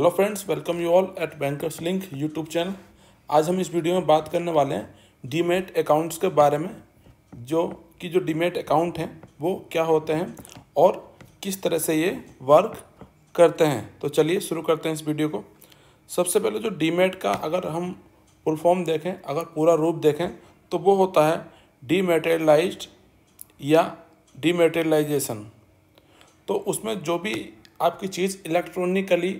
hello friends welcome you all at bankers link YouTube channel आज हम इस video में बात करने वाले हैं डीमेट अकाउंट्स के बारे में जो कि जो डीमेट अकाउंट हैं वो क्या होते हैं और किस तरह से ये वर्क करते हैं तो चलिए शुरू करते हैं इस वीडियो को सबसे पहले जो डीमेट का अगर हम फुल फॉर्म देखें अगर पूरा रूप देखें तो वो होता है डीमेटेरियलाइज या डीमेटेरियलाइजेशन तो उसमें जो भी आपकी चीज़ इलेक्ट्रॉनिकली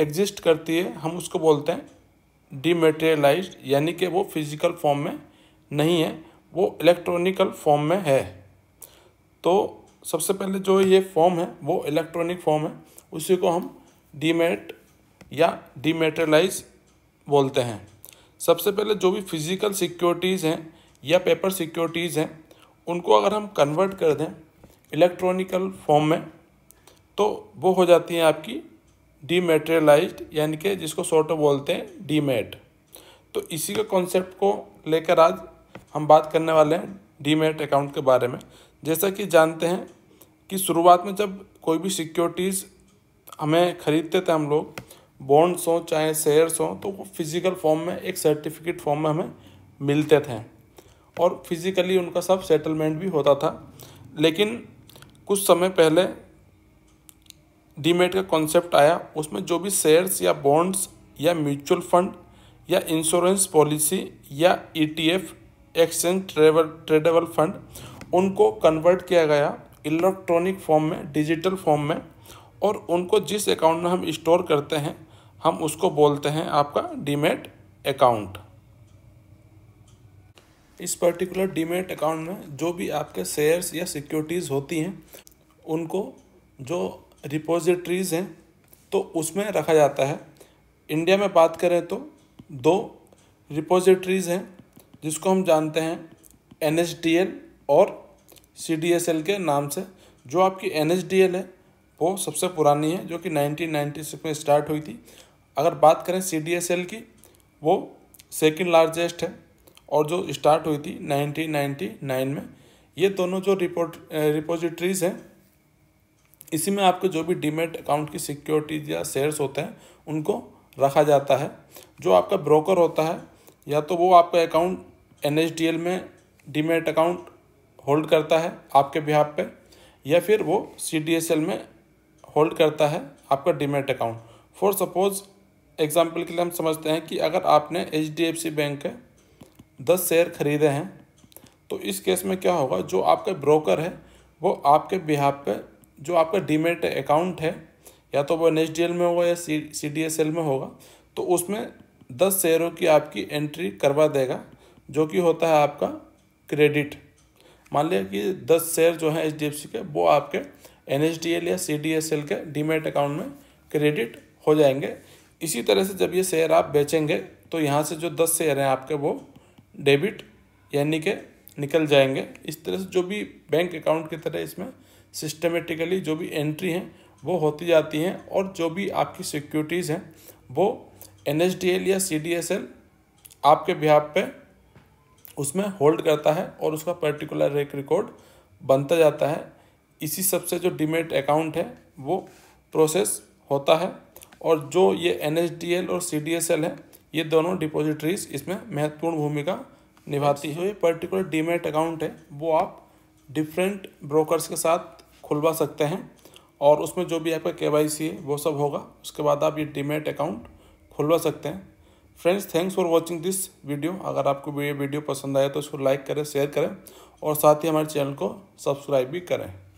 एग्जिस्ट करती है हम उसको बोलते हैं डीमेटेरियलाइज यानी कि वो फिजिकल फॉर्म में नहीं है वो इलेक्ट्रॉनिकल फॉर्म में है तो सबसे पहले जो ये फॉर्म है वो इलेक्ट्रॉनिक फॉर्म है उसी को हम डीमेट या डीमेटेरियलाइज बोलते हैं सबसे पहले जो भी फिजिकल सिक्योरिटीज़ हैं या पेपर सिक्योरिटीज़ हैं उनको अगर हम कन्वर्ट कर दें इलेक्ट्रॉनिकल फॉर्म में तो वो हो जाती हैं आपकी डीमेटेरियलाइज्ड यानी कि जिसको शॉर्ट बोलते हैं डीमेट तो इसी के कॉन्सेप्ट को लेकर आज हम बात करने वाले हैं डीमेट अकाउंट के बारे में जैसा कि जानते हैं कि शुरुआत में जब कोई भी सिक्योरिटीज़ हमें ख़रीदते थे हम लोग बॉन्ड्स हों चाहे शेयर्स हों तो वो फिज़िकल फॉर्म में एक सर्टिफिकेट फॉर्म में हमें मिलते थे और फिज़िकली उनका सब सेटलमेंट भी होता था लेकिन कुछ समय पहले डीमेट का कॉन्सेप्ट आया उसमें जो भी शेयर्स या बॉन्ड्स या म्यूचुअल फंड या इंश्योरेंस पॉलिसी या ईटीएफ एक्सचेंज ट्रेडेबल फंड उनको कन्वर्ट किया गया इलेक्ट्रॉनिक फॉर्म में डिजिटल फॉर्म में और उनको जिस अकाउंट में हम स्टोर करते हैं हम उसको बोलते हैं आपका डीमेट अकाउंट इस पर्टिकुलर डीमेट अकाउंट में जो भी आपके शेयर्स या सिक्योरिटीज़ होती हैं उनको जो रिपोजिटरीज़ हैं तो उसमें रखा जाता है इंडिया में बात करें तो दो रिपोजिटरीज़ हैं जिसको हम जानते हैं एन और सी के नाम से जो आपकी एन है वो सबसे पुरानी है जो कि 1996 में स्टार्ट हुई थी अगर बात करें सी की वो सेकंड लार्जेस्ट है और जो स्टार्ट हुई थी 1999 में ये दोनों जो रिपोर्ट रिपोजिटरीज़ हैं इसी में आपके जो भी डीमेट अकाउंट की सिक्योरिटीज या शेयर्स होते हैं उनको रखा जाता है जो आपका ब्रोकर होता है या तो वो आपका अकाउंट एन में डीमेट अकाउंट होल्ड करता है आपके बिहाफ पे या फिर वो सी में होल्ड करता है आपका demat account for suppose example के लिए हम समझते हैं कि अगर आपने एच बैंक के दस शेयर खरीदे हैं तो इस केस में क्या होगा जो आपका ब्रोकर है वो आपके बिहाफ पे जो आपका डीमेट अकाउंट है या तो वो एन में होगा या सी सी में होगा तो उसमें दस शेयरों की आपकी एंट्री करवा देगा जो कि होता है आपका क्रेडिट मान लिया कि दस शेयर जो है एच के वो आपके एन या सी के डीमेट अकाउंट में क्रेडिट हो जाएंगे इसी तरह से जब ये शेयर आप बेचेंगे तो यहाँ से जो दस शेयर हैं आपके वो डेबिट यानी के निकल जाएंगे इस तरह से जो भी बैंक अकाउंट की तरह इसमें सिस्टमेटिकली जो भी एंट्री हैं वो होती जाती हैं और जो भी आपकी सिक्योरिटीज़ हैं वो एन या सी आपके बिहार पे उसमें होल्ड करता है और उसका पर्टिकुलर एक रिकॉर्ड बनता जाता है इसी सबसे जो डिमेट अकाउंट है वो प्रोसेस होता है और जो ये एन और सी है ये दोनों डिपोजिटरीज इसमें महत्वपूर्ण भूमिका निभाती है जो ये पर्टिकुलर डीमेट अकाउंट है वो आप डिफरेंट ब्रोकर्स के साथ खुलवा सकते हैं और उसमें जो भी आपका के वाई सी है वो सब होगा उसके बाद आप ये डीमेट अकाउंट खुलवा सकते हैं friends thanks for watching this video अगर आपको ये वीडियो पसंद आया तो इसको लाइक करें शेयर करें और साथ ही हमारे चैनल को सब्सक्राइब भी करें